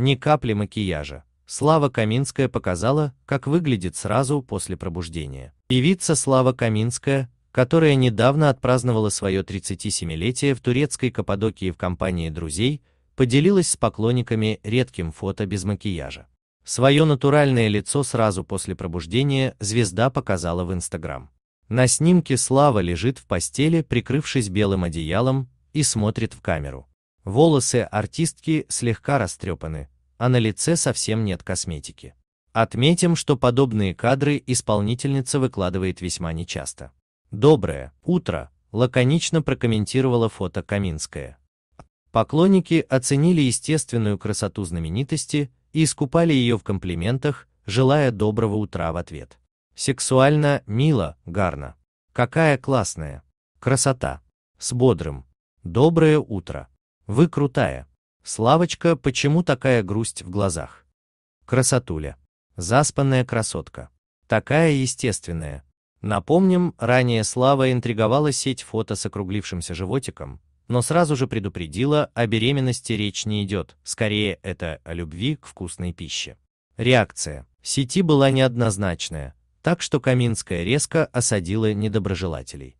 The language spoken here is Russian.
Ни капли макияжа. Слава Каминская показала, как выглядит сразу после пробуждения. Певица Слава Каминская, которая недавно отпраздновала свое 37-летие в турецкой Каппадокии в компании друзей, поделилась с поклонниками редким фото без макияжа. Свое натуральное лицо сразу после пробуждения звезда показала в Инстаграм. На снимке Слава лежит в постели, прикрывшись белым одеялом, и смотрит в камеру. Волосы артистки слегка растрепаны, а на лице совсем нет косметики. Отметим, что подобные кадры исполнительница выкладывает весьма нечасто. «Доброе утро», – лаконично прокомментировала фото Каминская. Поклонники оценили естественную красоту знаменитости и искупали ее в комплиментах, желая доброго утра в ответ. Сексуально, мило, гарно. Какая классная. Красота. С бодрым. Доброе утро. Вы крутая. Славочка, почему такая грусть в глазах? Красотуля. Заспанная красотка. Такая естественная. Напомним, ранее Слава интриговала сеть фото с округлившимся животиком, но сразу же предупредила, о беременности речь не идет, скорее это о любви к вкусной пище. Реакция сети была неоднозначная, так что Каминская резко осадила недоброжелателей.